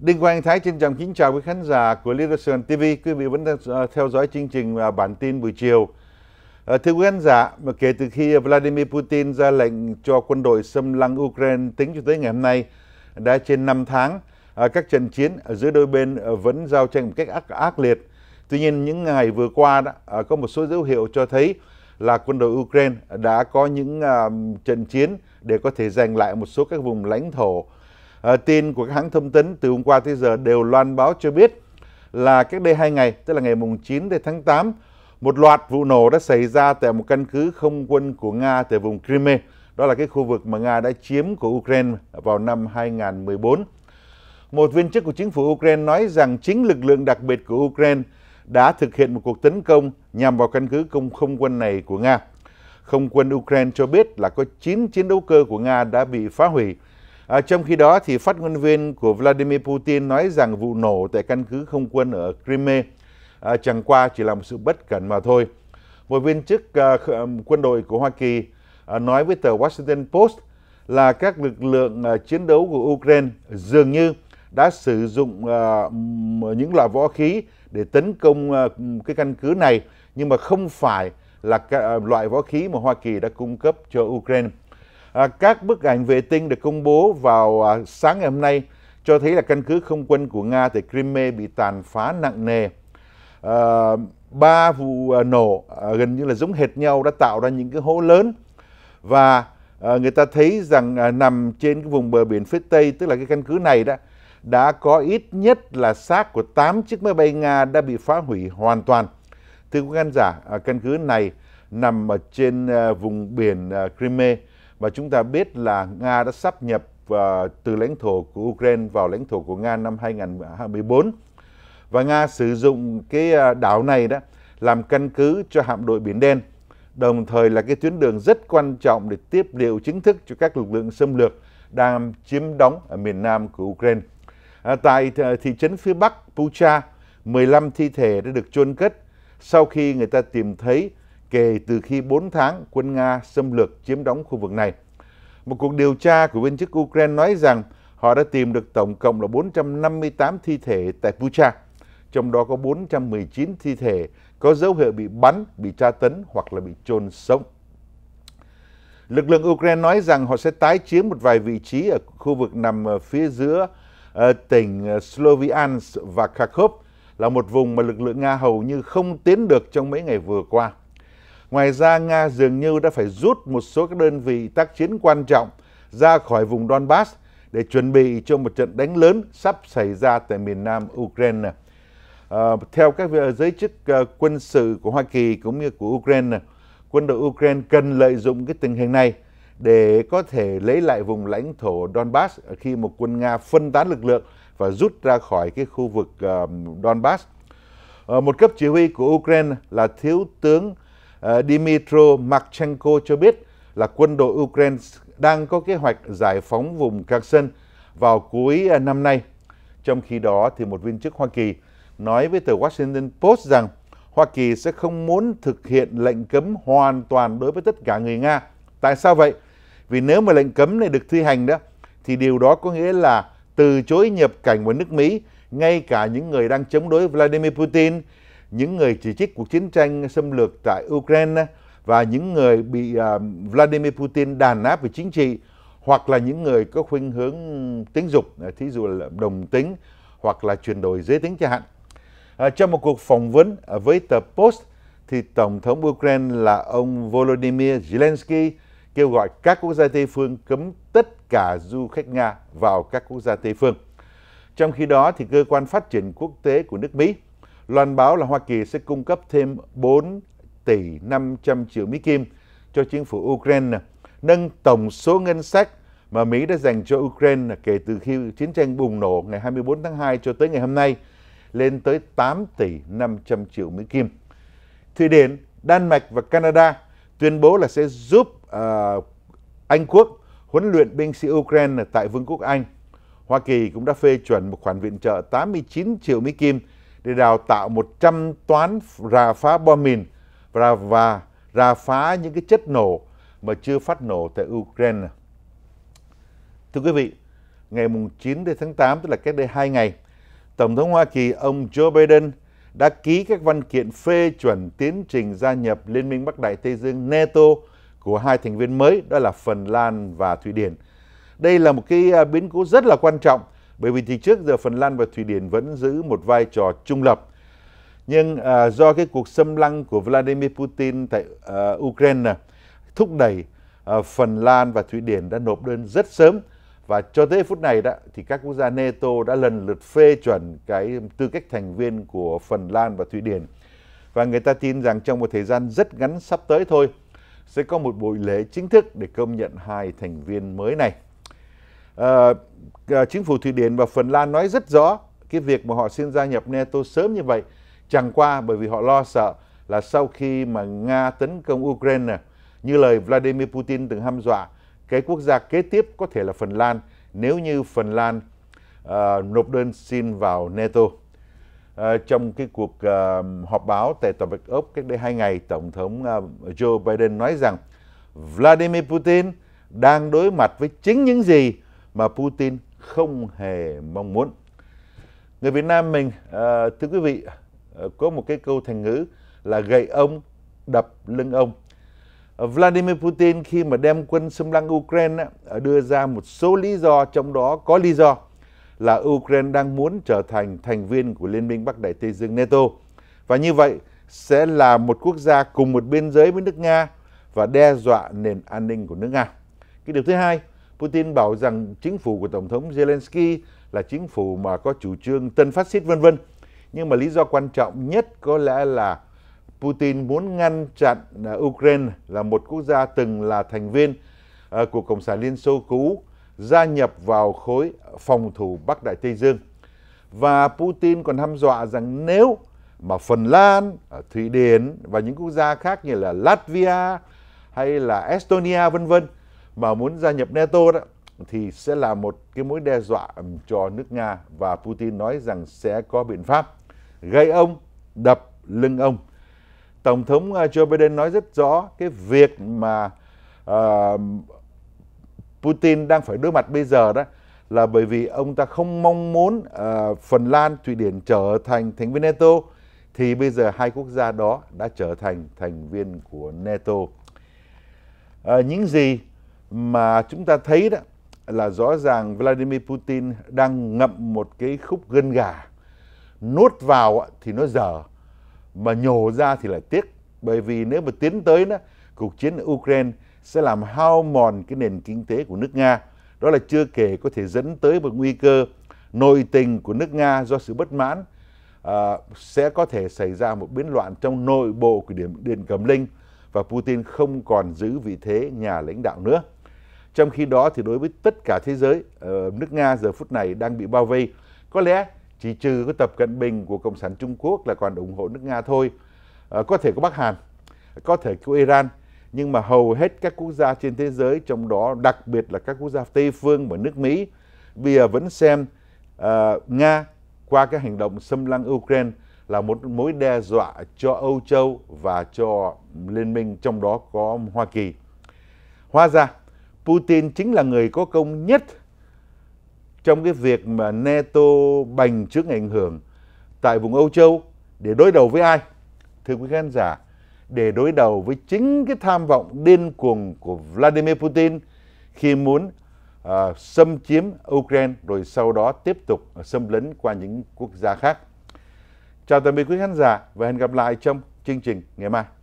Đinh Quang Thái trân trọng kính chào quý khán giả của Sơn TV. Quý vị vẫn đang ờ, theo dõi chương trình ờ, bản tin buổi chiều. Ờ, thưa quý khán giả, kể từ khi Vladimir Putin ra lệnh cho quân đội xâm lăng Ukraine tính cho tới ngày hôm nay, đã trên 5 tháng, các trận chiến giữa đôi bên vẫn giao tranh một cách ác, ác liệt. Tuy nhiên, những ngày vừa qua đó, có một số dấu hiệu cho thấy là quân đội Ukraine đã có những trận chiến để có thể giành lại một số các vùng lãnh thổ Ờ, tin của các hãng thông tấn từ hôm qua tới giờ đều loan báo cho biết là cách đây 2 ngày, tức là ngày mùng 9 đến tháng 8, một loạt vụ nổ đã xảy ra tại một căn cứ không quân của Nga tại vùng Crimea. Đó là cái khu vực mà Nga đã chiếm của Ukraine vào năm 2014. Một viên chức của chính phủ Ukraine nói rằng chính lực lượng đặc biệt của Ukraine đã thực hiện một cuộc tấn công nhằm vào căn cứ công không quân này của Nga. Không quân Ukraine cho biết là có 9 chiến đấu cơ của Nga đã bị phá hủy À, trong khi đó thì phát ngôn viên của Vladimir Putin nói rằng vụ nổ tại căn cứ không quân ở Crimea à, chẳng qua chỉ là một sự bất cẩn mà thôi. Một viên chức à, à quân đội của Hoa Kỳ à, nói với tờ Washington Post là các lực lượng à, chiến đấu của Ukraine dường như đã sử dụng à, những loại võ khí để tấn công à, cái căn cứ này nhưng mà không phải là à, loại võ khí mà Hoa Kỳ đã cung cấp cho Ukraine. À, các bức ảnh vệ tinh được công bố vào à, sáng ngày hôm nay cho thấy là căn cứ không quân của Nga tại Crimea bị tàn phá nặng nề. À, ba vụ à, nổ à, gần như là giống hệt nhau đã tạo ra những cái hố lớn và à, người ta thấy rằng à, nằm trên cái vùng bờ biển phía tây tức là cái căn cứ này đã đã có ít nhất là xác của 8 chiếc máy bay Nga đã bị phá hủy hoàn toàn. Thưa quý khán giả, à, căn cứ này nằm ở trên à, vùng biển à, Crimea và chúng ta biết là Nga đã sắp nhập uh, từ lãnh thổ của Ukraine vào lãnh thổ của Nga năm 2024. Và Nga sử dụng cái à, đảo này đó làm căn cứ cho hạm đội Biển Đen, đồng thời là cái tuyến đường rất quan trọng để tiếp liệu chính thức cho các lực lượng xâm lược đang chiếm đóng ở miền nam của Ukraine. À, tại thị trấn phía bắc Pucha, 15 thi thể đã được chôn cất sau khi người ta tìm thấy kể từ khi 4 tháng quân Nga xâm lược chiếm đóng khu vực này. Một cuộc điều tra của viên chức Ukraine nói rằng họ đã tìm được tổng cộng là 458 thi thể tại Pucha, trong đó có 419 thi thể có dấu hiệu bị bắn, bị tra tấn hoặc là bị chôn sống. Lực lượng Ukraine nói rằng họ sẽ tái chiếm một vài vị trí ở khu vực nằm phía giữa ờ, tỉnh ờ, Sloviansk và Kharkov là một vùng mà lực lượng Nga hầu như không tiến được trong mấy ngày vừa qua. Ngoài ra, Nga dường như đã phải rút một số các đơn vị tác chiến quan trọng ra khỏi vùng Donbass để chuẩn bị cho một trận đánh lớn sắp xảy ra tại miền nam Ukraine. À, theo các giới chức ờ, quân sự của Hoa Kỳ cũng như của Ukraine, quân đội Ukraine cần lợi dụng cái tình hình này để có thể lấy lại vùng lãnh thổ Donbass khi một quân Nga phân tán lực lượng và rút ra khỏi cái khu vực uh, Donbass. Uh, một cấp chỉ huy của Ukraine là Thiếu tướng Ờ, Dmytro Marchenko cho biết là quân đội Ukraine đang có kế hoạch giải phóng vùng Kherson vào cuối ờ, năm nay. Trong khi đó, thì một viên chức Hoa Kỳ nói với tờ Washington Post rằng Hoa Kỳ sẽ không muốn thực hiện lệnh cấm hoàn toàn đối với tất cả người Nga. Tại sao vậy? Vì nếu mà lệnh cấm này được thi hành đó, thì điều đó có nghĩa là từ chối nhập cảnh vào nước Mỹ, ngay cả những người đang chống đối Vladimir Putin, những người chỉ trích cuộc chiến tranh xâm lược tại Ukraine và những người bị à, Vladimir Putin đàn áp về chính trị hoặc là những người có khuynh hướng tính dục, à, thí dụ là đồng tính hoặc là chuyển đổi giới tính chẳng hạn. À, trong một cuộc phỏng vấn với tờ Post, thì Tổng thống Ukraine là ông Volodymyr Zelensky kêu gọi các quốc gia Tây phương cấm tất cả du khách Nga vào các quốc gia Tây phương. Trong khi đó, thì cơ quan phát triển quốc tế của nước Mỹ loan báo là Hoa Kỳ sẽ cung cấp thêm 4 tỷ 500 triệu Mỹ Kim cho chính phủ Ukraine, nâng tổng số ngân sách mà Mỹ đã dành cho Ukraine kể từ khi chiến tranh bùng nổ ngày 24 tháng 2 cho tới ngày hôm nay lên tới 8 tỷ 500 triệu Mỹ Kim. Thụy Điển, Đan Mạch và Canada tuyên bố là sẽ giúp uh, Anh Quốc huấn luyện binh sĩ Ukraine tại Vương quốc Anh. Hoa Kỳ cũng đã phê chuẩn một khoản viện trợ 89 triệu Mỹ Kim để đào tạo 100 toán rà phá bom mìn và, và rà phá những cái chất nổ mà chưa phát nổ tại Ukraine. Thưa quý vị, ngày 9 tháng 8, tức là cách đây 2 ngày, Tổng thống Hoa Kỳ ông Joe Biden đã ký các văn kiện phê chuẩn tiến trình gia nhập Liên minh Bắc Đại Tây Dương NATO của hai thành viên mới, đó là Phần Lan và Thụy Điển. Đây là một cái à, biến cố rất là quan trọng bởi vì thì trước giờ Phần Lan và Thụy Điển vẫn giữ một vai trò trung lập. Nhưng à, do cái cuộc xâm lăng của Vladimir Putin tại à, Ukraine thúc đẩy à, Phần Lan và Thụy Điển đã nộp đơn rất sớm và cho tới phút này đó thì các quốc gia NATO đã lần lượt phê chuẩn cái tư cách thành viên của Phần Lan và Thụy Điển. Và người ta tin rằng trong một thời gian rất ngắn sắp tới thôi sẽ có một buổi lễ chính thức để công nhận hai thành viên mới này uh, chính phủ Thụy Điển và Phần Lan nói rất rõ cái việc mà họ xin gia nhập NATO sớm như vậy chẳng qua bởi vì họ lo sợ là sau khi mà Nga tấn công Ukraine như lời Vladimir Putin từng hăm dọa cái quốc gia kế tiếp có thể là Phần Lan nếu như Phần Lan uh, nộp đơn xin vào NATO. Uh, trong cái cuộc uh, họp báo tại Tòa Bạch Ốc cách đây hai ngày, Tổng thống uh, Joe Biden nói rằng Vladimir Putin đang đối mặt với chính những gì mà Putin không hề mong muốn. Người Việt Nam mình, à, thưa quý vị, à, có một cái câu thành ngữ là gậy ông đập lưng ông. À, Vladimir Putin khi mà đem quân xâm lăng Ukraine à, đưa ra một số lý do trong đó có lý do là Ukraine đang muốn trở thành thành viên của Liên minh Bắc Đại Tây Dương NATO và như vậy sẽ là một quốc gia cùng một biên giới với nước Nga và đe dọa nền an ninh của nước Nga. Cái điều thứ hai Putin bảo rằng chính phủ của Tổng thống Zelensky là chính phủ mà có chủ trương tân phát xít vân vân. Nhưng mà lý do quan trọng nhất có lẽ là Putin muốn ngăn chặn à, Ukraine là một quốc gia từng là thành viên à, của Cộng sản Liên Xô cũ gia nhập vào khối phòng thủ Bắc Đại Tây Dương. Và Putin còn hăm dọa rằng nếu mà Phần Lan, à, Thụy Điển và những quốc gia khác như là Latvia hay là Estonia vân vân mà muốn gia nhập NATO đó thì sẽ là một cái mối đe dọa cho nước Nga và Putin nói rằng sẽ có biện pháp gây ông đập lưng ông. Tổng thống à, Joe Biden nói rất rõ cái việc mà uh, Putin đang phải đối mặt bây giờ đó là bởi vì ông ta không mong muốn uh, Phần Lan, Thụy Điển trở thành thành viên NATO thì bây giờ hai quốc gia đó đã trở thành thành viên của NATO. Uh, những gì mà chúng ta thấy đó là rõ ràng Vladimir Putin đang ngậm một cái khúc gân gà nuốt vào thì nó dở mà nhổ ra thì lại tiếc bởi vì nếu mà tiến tới đó cuộc chiến ở Ukraine sẽ làm hao mòn cái nền kinh tế của nước Nga đó là chưa kể có thể dẫn tới một nguy cơ nội tình của nước Nga do sự bất mãn à, sẽ có thể xảy ra một biến loạn trong nội bộ của Điện Điện Cẩm Linh và Putin không còn giữ vị thế nhà lãnh đạo nữa. Trong khi đó thì đối với tất cả thế giới, ờ, nước Nga giờ phút này đang bị bao vây. Có lẽ chỉ trừ có Tập Cận Bình của Cộng sản Trung Quốc là còn ủng hộ nước Nga thôi. Ờ, có thể có Bắc Hàn, có thể có Iran, nhưng mà hầu hết các quốc gia trên thế giới, trong đó đặc biệt là các quốc gia Tây Phương và nước Mỹ, bây giờ vẫn xem uh, Nga qua cái hành động xâm lăng Ukraine là một mối đe dọa cho Âu Châu và cho liên minh trong đó có Hoa Kỳ. Hóa ra Putin chính là người có công nhất trong cái việc mà NATO bành trước ảnh hưởng tại vùng Âu Châu để đối đầu với ai? Thưa quý khán giả, để đối đầu với chính cái tham vọng điên cuồng của Vladimir Putin khi muốn uh, xâm chiếm Ukraine rồi sau đó tiếp tục xâm lấn qua những quốc gia khác. Chào tạm biệt quý khán giả và hẹn gặp lại trong chương trình ngày mai.